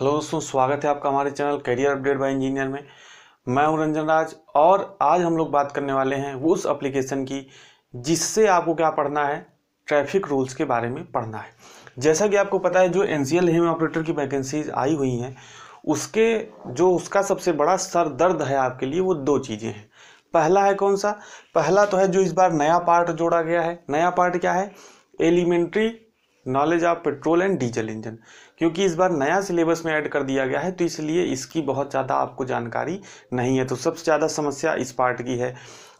hello दोस्तों स्वागत है आपका हमारे channel career update by engineer में मैं हूं रंजन राज और आज हम लोग बात करने वाले हैं उस एप्लीकेशन की जिससे आपको क्या पढ़ना है ट्रैफिक रूल्स के बारे में पढ़ना है जैसा कि आपको पता है जो एन सी हेम ऑपरेटर की वैकेंसीज आई हुई हैं उसके जो उसका सबसे बड़ा सर दर्द है आपके लिए वो दो चीज़ें हैं पहला है कौन सा पहला तो है जो इस बार नया पार्ट जोड़ा गया है नया पार्ट क्या है elementary knowledge of petrol and diesel engine क्योंकि इस बार नया सिलेबस में ऐड कर दिया गया है तो इसलिए इसकी बहुत ज़्यादा आपको जानकारी नहीं है तो सबसे ज़्यादा समस्या इस पार्ट की है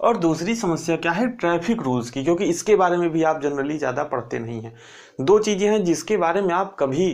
और दूसरी समस्या क्या है ट्रैफिक रूल्स की क्योंकि इसके बारे में भी आप जनरली ज़्यादा पढ़ते नहीं हैं दो चीज़ें हैं जिसके बारे में आप कभी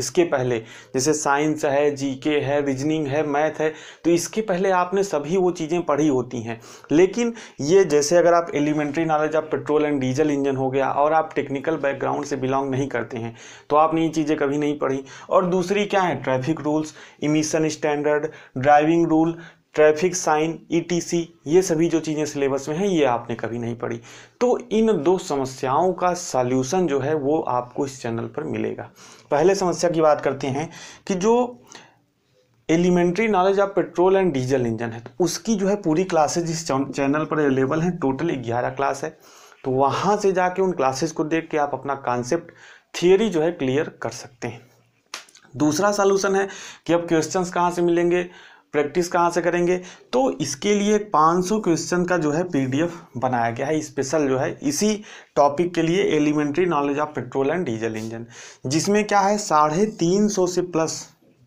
इसके पहले जैसे साइंस है जीके है रीजनिंग है मैथ है तो इसके पहले आपने सभी वो चीज़ें पढ़ी होती हैं लेकिन ये जैसे अगर आप एलिमेंट्री नॉलेज आप पेट्रोल एंड डीजल इंजन हो गया और आप टेक्निकल बैकग्राउंड से बिलोंग नहीं करते हैं तो आपने ये चीज़ें कभी नहीं पढ़ी और दूसरी क्या है traffic rules emission standard driving rule traffic sign ETC e ये सभी जो चीज़ें सिलेबस में हैं ये आपने कभी नहीं पढ़ी तो इन दो समस्याओं का सॉल्यूशन जो है वो आपको इस चैनल पर मिलेगा पहले समस्या की बात करते हैं कि जो elementary knowledge of petrol and diesel engine है तो उसकी जो है पूरी क्लासेज इस चैनल पर अवेलेबल हैं टोटल ग्यारह क्लास है तो वहाँ से जाके उन क्लासेज को देख के आप अपना कॉन्सेप्ट थियोरी जो है क्लियर कर सकते हैं दूसरा सॉल्यूशन है कि अब क्वेश्चंस कहाँ से मिलेंगे प्रैक्टिस कहाँ से करेंगे तो इसके लिए 500 क्वेश्चन का जो है पीडीएफ बनाया गया है स्पेशल जो है इसी टॉपिक के लिए elementary knowledge of petrol and diesel engine जिसमें क्या है साढ़े तीन सौ से प्लस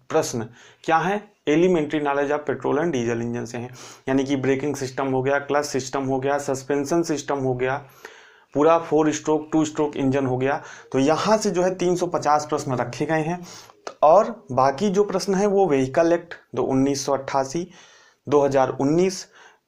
प्रश्न क्या है elementary knowledge of petrol and diesel engine से हैं यानी कि ब्रेकिंग सिस्टम हो गया क्लच सिस्टम हो गया सस्पेंशन सिस्टम हो गया पूरा four stroke two stroke engine हो गया तो यहाँ से जो है 350 प्रश्न रखे गए हैं और बाकी जो प्रश्न है वो व्हीकल एक्ट दो उन्नीस सौ अट्ठासी दो हज़ार उन्नीस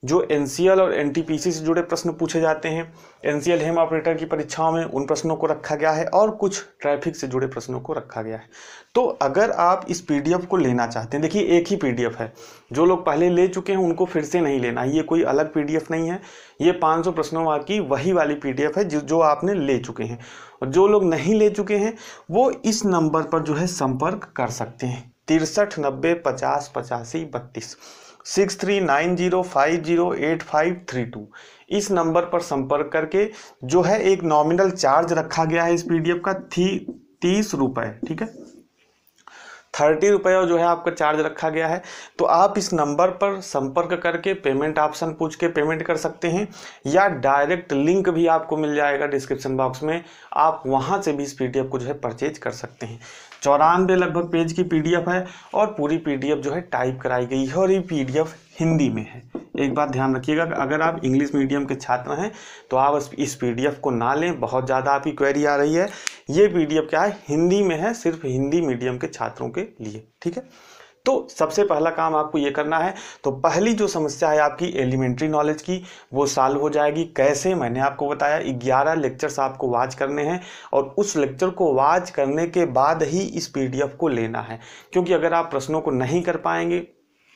जो एन और एन से जुड़े प्रश्न पूछे जाते हैं एन सी हेम ऑपरेटर की परीक्षाओं में उन प्रश्नों को रखा गया है और कुछ ट्रैफिक से जुड़े प्रश्नों को रखा गया है तो अगर आप इस पी को लेना चाहते हैं देखिए एक ही पी है जो लोग पहले ले चुके हैं उनको फिर से नहीं लेना ये कोई अलग पी नहीं है ये पाँच प्रश्नों की वही वाली पी है जो आपने ले चुके हैं और जो लोग नहीं ले चुके हैं वो इस नंबर पर जो है संपर्क कर सकते हैं तिरसठ नब्बे पचास पचासी बत्तीस six three nine zero five zero eight five three two इस नंबर पर संपर्क करके जो है एक नॉमिनल चार्ज रखा गया है इस पीडीएफ का थी तीस रुपये ठीक है थर्टी रुपये जो है आपका चार्ज रखा गया है तो आप इस नंबर पर संपर्क करके पेमेंट ऑप्शन पूछ के पेमेंट कर सकते हैं या डायरेक्ट लिंक भी आपको मिल जाएगा डिस्क्रिप्शन बॉक्स में आप वहाँ से भी इस पी को जो है परचेज कर सकते हैं चौरानवे लगभग पेज की पी है और पूरी पी जो है टाइप कराई गई है और ये पी हिंदी में है एक बात ध्यान रखिएगा अगर आप इंग्लिश मीडियम के छात्र हैं तो आप इस पीडीएफ को ना लें बहुत ज़्यादा आपकी क्वेरी आ रही है ये पीडीएफ क्या है हिंदी में है सिर्फ हिंदी मीडियम के छात्रों के लिए ठीक है तो सबसे पहला काम आपको ये करना है तो पहली जो समस्या है आपकी एलिमेंट्री नॉलेज की वो सॉल्व हो जाएगी कैसे मैंने आपको बताया 11 लेक्चर्स आपको वाच करने हैं और उस लेक्चर को वाच करने के बाद ही इस पीडीएफ को लेना है क्योंकि अगर आप प्रश्नों को नहीं कर पाएंगे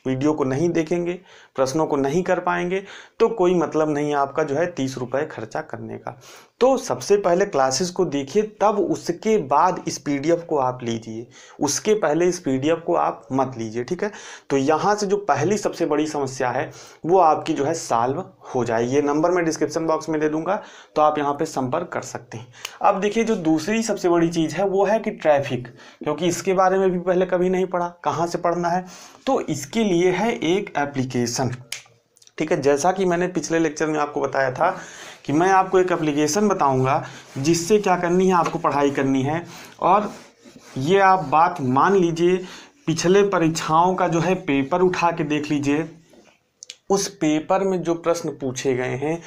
वीडियो को नहीं देखेंगे प्रश्नों को नहीं कर पाएंगे तो कोई मतलब नहीं आपका जो है तीस रुपये खर्चा करने का तो सबसे पहले क्लासेस को देखिए तब उसके बाद इस पीडीएफ को आप लीजिए उसके पहले इस पीडीएफ को आप मत लीजिए ठीक है तो यहाँ से जो पहली सबसे बड़ी समस्या है वो आपकी जो है साल्व हो जाए ये नंबर मैं डिस्क्रिप्शन बॉक्स में दे दूंगा तो आप यहाँ पे संपर्क कर सकते हैं अब देखिए जो दूसरी सबसे बड़ी चीज़ है वो है कि ट्रैफिक क्योंकि इसके बारे में भी पहले कभी नहीं पढ़ा कहाँ से पढ़ना है तो इसके लिए है एक एप्लीकेशन ठीक है जैसा कि मैंने पिछले लेक्चर में आपको बताया था कि मैं आपको एक एप्लीकेशन बताऊंगा जिससे क्या करनी है आपको पढ़ाई करनी है और ये आप बात मान लीजिए पिछले परीक्षाओं का जो है पेपर उठा के देख लीजिए उस पेपर में जो प्रश्न पूछे गए हैं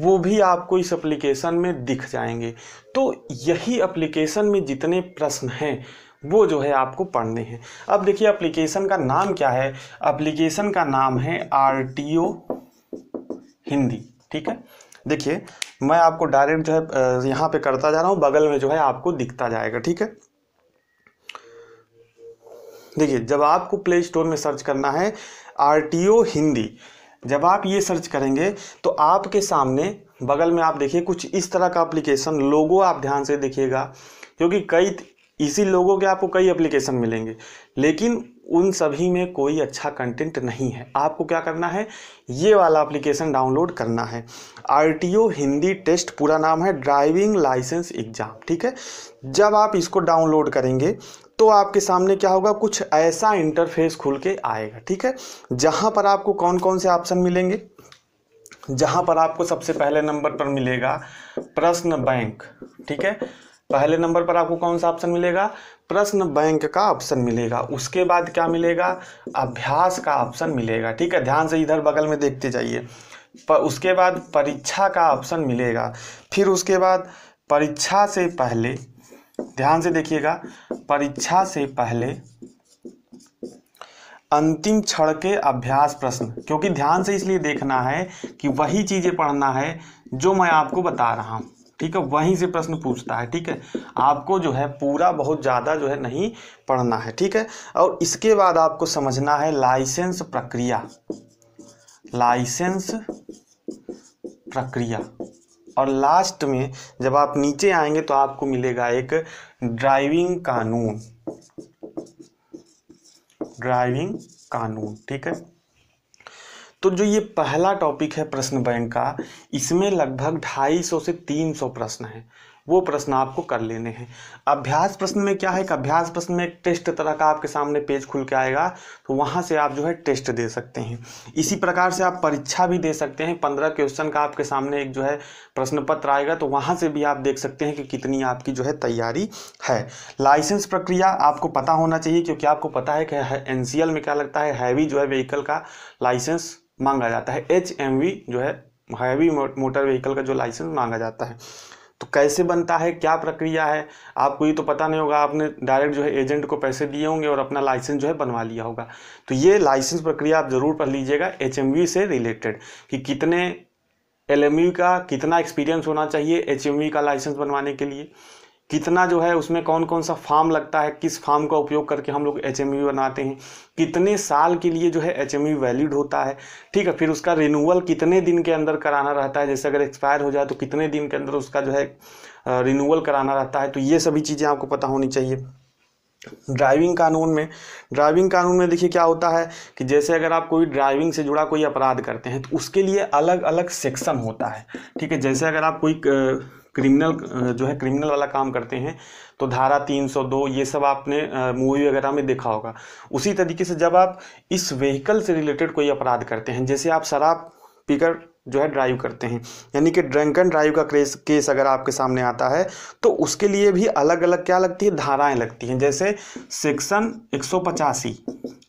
वो भी आपको इस एप्लीकेशन में दिख जाएंगे तो यही एप्लीकेशन में जितने प्रश्न हैं वो जो है आपको पढ़ने हैं अब देखिए एप्लीकेशन का नाम क्या है एप्लीकेशन का नाम है आर हिंदी ठीक है देखिए मैं आपको डायरेक्ट जो है यहाँ पे करता जा रहा हूँ बगल में जो है आपको दिखता जाएगा ठीक है देखिए जब आपको प्ले स्टोर में सर्च करना है आर हिंदी जब आप ये सर्च करेंगे तो आपके सामने बगल में आप देखिए कुछ इस तरह का एप्लीकेशन लोगो आप ध्यान से देखिएगा क्योंकि कई इसी लोगों के आपको कई एप्लीकेशन मिलेंगे लेकिन उन सभी में कोई अच्छा कंटेंट नहीं है आपको क्या करना है ये वाला एप्लीकेशन डाउनलोड करना है आर हिंदी टेस्ट पूरा नाम है ड्राइविंग लाइसेंस एग्ज़ाम ठीक है जब आप इसको डाउनलोड करेंगे तो आपके सामने क्या होगा कुछ ऐसा इंटरफेस खुल के आएगा ठीक है जहाँ पर आपको कौन कौन से ऑप्शन मिलेंगे जहाँ पर आपको सबसे पहले नंबर पर मिलेगा प्रश्न बैंक ठीक है पहले नंबर पर आपको कौन सा ऑप्शन मिलेगा प्रश्न बैंक का ऑप्शन मिलेगा उसके बाद क्या मिलेगा अभ्यास का ऑप्शन मिलेगा ठीक है ध्यान से इधर बगल में देखते जाइए पर उसके बाद परीक्षा का ऑप्शन मिलेगा फिर उसके बाद परीक्षा से पहले ध्यान से देखिएगा परीक्षा से पहले अंतिम क्षण के अभ्यास प्रश्न क्योंकि ध्यान से इसलिए देखना है कि वही चीज़ें पढ़ना है जो मैं आपको बता रहा हूं ठीक है वहीं से प्रश्न पूछता है ठीक है आपको जो है पूरा बहुत ज़्यादा जो है नहीं पढ़ना है ठीक है और इसके बाद आपको समझना है लाइसेंस प्रक्रिया लाइसेंस प्रक्रिया और लास्ट में जब आप नीचे आएंगे तो आपको मिलेगा एक ड्राइविंग कानून ड्राइविंग कानून ठीक है तो जो ये पहला टॉपिक है प्रश्न बैंक का इसमें लगभग ढाई सौ से तीन सौ प्रश्न हैं वो प्रश्न आपको कर लेने हैं अभ्यास प्रश्न में क्या है कि अभ्यास प्रश्न में एक टेस्ट तरह का आपके सामने पेज खुल के आएगा तो वहाँ से आप जो है टेस्ट दे सकते हैं इसी प्रकार से आप परीक्षा भी दे सकते हैं पंद्रह क्वेश्चन का आपके सामने एक जो है प्रश्न पत्र आएगा तो वहाँ से भी आप देख सकते हैं कि कितनी आपकी जो है तैयारी है लाइसेंस प्रक्रिया आपको पता होना चाहिए क्योंकि आपको पता है कि एन में क्या लगता है हैवी जो है व्हीकल का लाइसेंस मांगा जाता है एच एम वी जो है हैवी मोटर व्हीकल का जो लाइसेंस मांगा जाता है तो कैसे बनता है क्या प्रक्रिया है आपको ये तो पता नहीं होगा आपने डायरेक्ट जो है एजेंट को पैसे दिए होंगे और अपना लाइसेंस जो है बनवा लिया होगा तो ये लाइसेंस प्रक्रिया आप ज़रूर पढ़ लीजिएगा एच से रिलेटेड कि कितने एल का कितना एक्सपीरियंस होना चाहिए एच का लाइसेंस बनवाने के लिए कितना जो है उसमें कौन कौन सा फार्म लगता है किस फार्म का उपयोग करके हम लोग एच e बनाते हैं कितने साल के लिए जो है एच वैलिड e होता है ठीक है फिर उसका रिन्यूअल कितने दिन के अंदर कराना रहता है जैसे अगर एक्सपायर हो जाए तो कितने दिन के अंदर उसका जो है रिन्यूअल कराना रहता है तो ये सभी चीज़ें आपको पता होनी चाहिए ड्राइविंग कानून में ड्राइविंग कानून में देखिए क्या होता है कि जैसे अगर आप कोई ड्राइविंग से जुड़ा कोई अपराध करते हैं तो उसके लिए अलग अलग सेक्शन होता है ठीक है जैसे अगर आप कोई क्रिमिनल जो है क्रिमिनल वाला काम करते हैं तो धारा 302 ये सब आपने मूवी वगैरह में देखा होगा उसी तरीके से जब आप इस व्हीकल से रिलेटेड कोई अपराध करते हैं जैसे आप शराब पीकर जो है ड्राइव करते हैं यानी कि ड्रंक एंड ड्राइव का क्रेस केस अगर आपके सामने आता है तो उसके लिए भी अलग अलग क्या लगती है धाराएं लगती हैं जैसे सेक्शन एक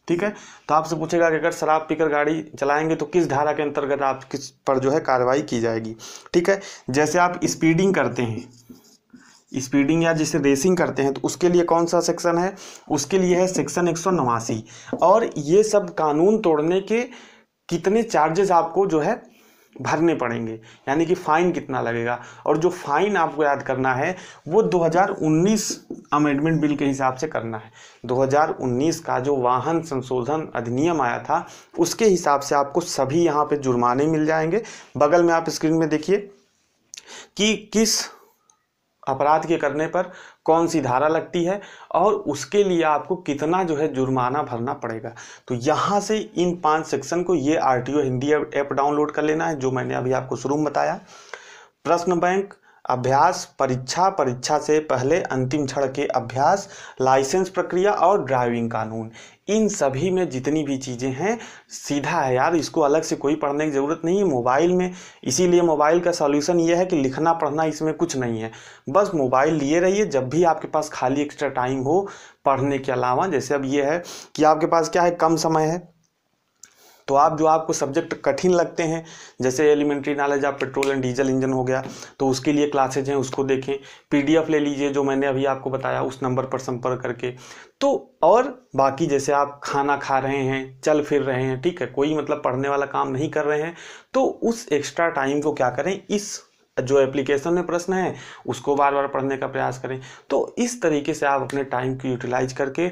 ठीक है तो आपसे पूछेगा कि अगर शराब पीकर गाड़ी चलाएंगे तो किस धारा के अंतर्गत आप किस पर जो है कार्रवाई की जाएगी ठीक है जैसे आप स्पीडिंग करते हैं स्पीडिंग या जिसे रेसिंग करते हैं तो उसके लिए कौन सा सेक्शन है उसके लिए है सेक्शन एक और ये सब कानून तोड़ने के कितने चार्जेस आपको जो है भरने पड़ेंगे यानी कि फ़ाइन कितना लगेगा और जो फ़ाइन आपको याद करना है वो 2019 अमेंडमेंट बिल के हिसाब से करना है 2019 का जो वाहन संशोधन अधिनियम आया था उसके हिसाब से आपको सभी यहाँ पे जुर्माने मिल जाएंगे बगल में आप स्क्रीन में देखिए कि किस अपराध के करने पर कौन सी धारा लगती है और उसके लिए आपको कितना जो है जुर्माना भरना पड़ेगा तो यहाँ से इन पांच सेक्शन को ये आरटीओ हिंदी ऐप डाउनलोड कर लेना है जो मैंने अभी आपको शुरू में बताया प्रश्न बैंक अभ्यास परीक्षा परीक्षा से पहले अंतिम क्षण के अभ्यास लाइसेंस प्रक्रिया और ड्राइविंग कानून इन सभी में जितनी भी चीज़ें हैं सीधा है यार इसको अलग से कोई पढ़ने की ज़रूरत नहीं है मोबाइल में इसीलिए मोबाइल का सॉल्यूशन ये है कि लिखना पढ़ना इसमें कुछ नहीं है बस मोबाइल लिए रहिए जब भी आपके पास खाली एक्स्ट्रा टाइम हो पढ़ने के अलावा जैसे अब ये है कि आपके पास क्या है कम समय है तो आप जो आपको सब्जेक्ट कठिन लगते हैं जैसे एलिमेंट्री नॉलेज आप पेट्रोल एंड डीजल इंजन हो गया तो उसके लिए क्लासेज हैं उसको देखें पीडीएफ ले लीजिए जो मैंने अभी आपको बताया उस नंबर पर संपर्क करके तो और बाकी जैसे आप खाना खा रहे हैं चल फिर रहे हैं ठीक है कोई मतलब पढ़ने वाला काम नहीं कर रहे हैं तो उस एक्स्ट्रा टाइम को क्या करें इस जो एप्लीकेशन में प्रश्न है उसको बार बार पढ़ने का प्रयास करें तो इस तरीके से आप अपने टाइम को यूटिलाइज करके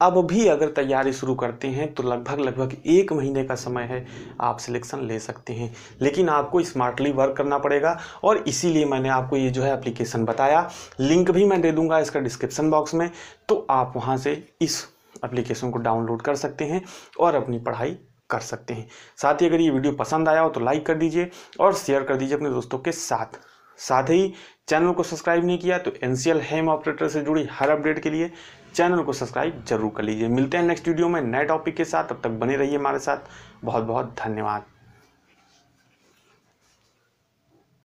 अब भी अगर तैयारी शुरू करते हैं तो लगभग लगभग एक महीने का समय है आप सिलेक्शन ले सकते हैं लेकिन आपको स्मार्टली वर्क करना पड़ेगा और इसीलिए मैंने आपको ये जो है एप्लीकेशन बताया लिंक भी मैं दे दूंगा इसका डिस्क्रिप्शन बॉक्स में तो आप वहाँ से इस एप्लीकेशन को डाउनलोड कर सकते हैं और अपनी पढ़ाई कर सकते हैं साथ ही अगर ये वीडियो पसंद आया हो तो लाइक कर दीजिए और शेयर कर दीजिए अपने दोस्तों के साथ साथ ही चैनल को सब्सक्राइब नहीं किया तो N C L HEM operator से जुड़ी हर अपडेट के लिए चैनल को सब्सक्राइब जरूर कर लीजिए मिलते हैं नेक्स्ट वीडियो में नए टॉपिक के साथ तब तक बने रहिए हमारे साथ बहुत बहुत धन्यवाद